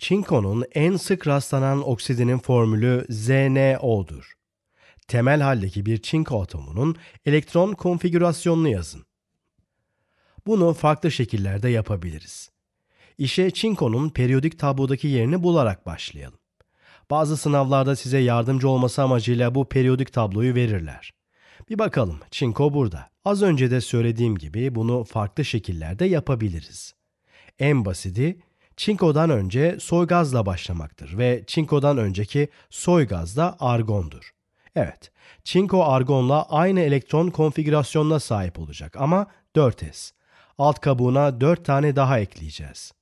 Çinkonun en sık rastlanan oksidinin formülü ZNO'dur. Temel haldeki bir çinko atomunun elektron konfigürasyonunu yazın. Bunu farklı şekillerde yapabiliriz. İşe çinkonun periyodik tablodaki yerini bularak başlayalım. Bazı sınavlarda size yardımcı olması amacıyla bu periyodik tabloyu verirler. Bir bakalım, çinko burada. Az önce de söylediğim gibi bunu farklı şekillerde yapabiliriz. En basidi, Çinkodan önce soy gazla başlamaktır ve çinkodan önceki soy gaz da argondur. Evet, çinko argonla aynı elektron konfigürasyonuna sahip olacak ama 4s. Alt kabuğuna 4 tane daha ekleyeceğiz.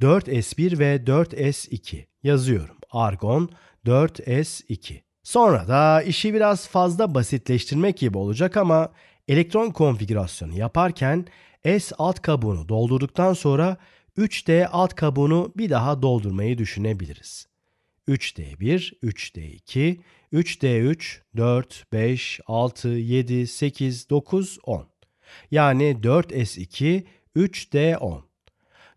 4s1 ve 4s2 yazıyorum. Argon 4s2. Sonra da işi biraz fazla basitleştirmek gibi olacak ama elektron konfigürasyonu yaparken S alt kabuğunu doldurduktan sonra 3D alt kabuğunu bir daha doldurmayı düşünebiliriz. 3D1, 3D2, 3D3, 4, 5, 6, 7, 8, 9, 10. Yani 4S2, 3D10.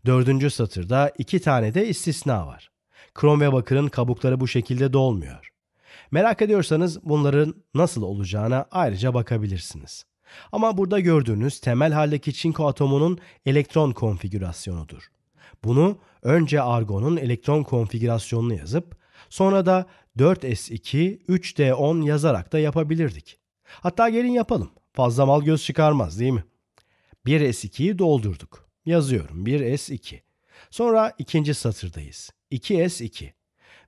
Dördüncü satırda iki tane de istisna var. Krom ve bakırın kabukları bu şekilde dolmuyor. Merak ediyorsanız bunların nasıl olacağına ayrıca bakabilirsiniz. Ama burada gördüğünüz temel haldeki çinko atomunun elektron konfigürasyonudur. Bunu önce argonun elektron konfigürasyonunu yazıp sonra da 4s2 3d10 yazarak da yapabilirdik. Hatta gelin yapalım. Fazla mal göz çıkarmaz değil mi? 1s2'yi doldurduk. Yazıyorum 1s2. Sonra ikinci satırdayız. 2s2.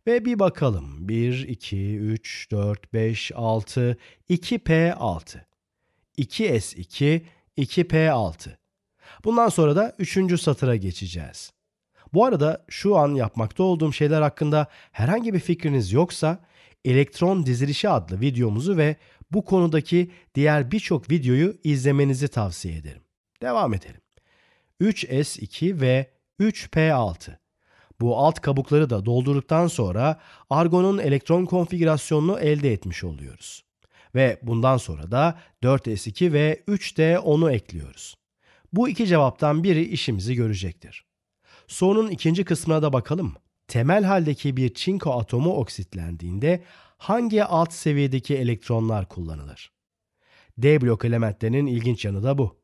Ve bir bakalım. 1, 2, 3, 4, 5, 6, 2p6. 2S2, 2P6. Bundan sonra da 3. satıra geçeceğiz. Bu arada şu an yapmakta olduğum şeyler hakkında herhangi bir fikriniz yoksa elektron dizilişi adlı videomuzu ve bu konudaki diğer birçok videoyu izlemenizi tavsiye ederim. Devam edelim. 3S2 ve 3P6. Bu alt kabukları da doldurduktan sonra argonun elektron konfigürasyonunu elde etmiş oluyoruz ve bundan sonra da 4S2 ve 3D10'u ekliyoruz. Bu iki cevaptan biri işimizi görecektir. Sorunun ikinci kısmına da bakalım. Temel haldeki bir çinko atomu oksitlendiğinde hangi alt seviyedeki elektronlar kullanılır? D blok elementlerinin ilginç yanı da bu.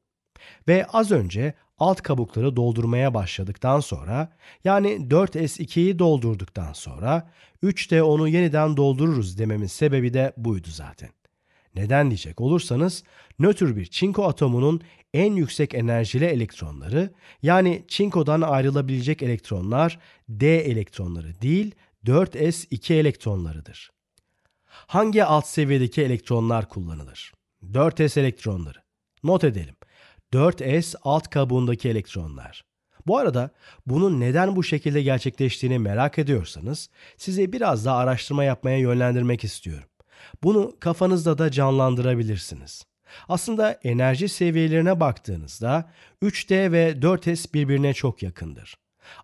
Ve az önce alt kabukları doldurmaya başladıktan sonra yani 4S2'yi doldurduktan sonra 3D 10u yeniden doldururuz dememin sebebi de buydu zaten. Neden diyecek olursanız nötr bir çinko atomunun en yüksek enerjili elektronları yani çinkodan ayrılabilecek elektronlar D elektronları değil 4s2 elektronlarıdır. Hangi alt seviyedeki elektronlar kullanılır? 4s elektronları. Not edelim. 4s alt kabuğundaki elektronlar. Bu arada bunun neden bu şekilde gerçekleştiğini merak ediyorsanız size biraz daha araştırma yapmaya yönlendirmek istiyorum. Bunu kafanızda da canlandırabilirsiniz. Aslında enerji seviyelerine baktığınızda 3D ve 4S birbirine çok yakındır.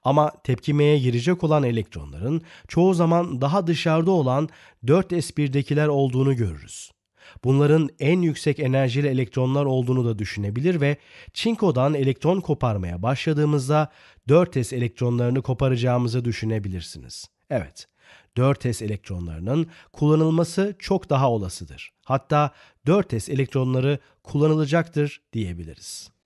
Ama tepkimeye girecek olan elektronların çoğu zaman daha dışarıda olan 4s1'dekiler olduğunu görürüz. Bunların en yüksek enerjili elektronlar olduğunu da düşünebilir ve çinkodan elektron koparmaya başladığımızda 4s elektronlarını koparacağımızı düşünebilirsiniz. Evet, 4s elektronlarının kullanılması çok daha olasıdır. Hatta 4s elektronları kullanılacaktır diyebiliriz.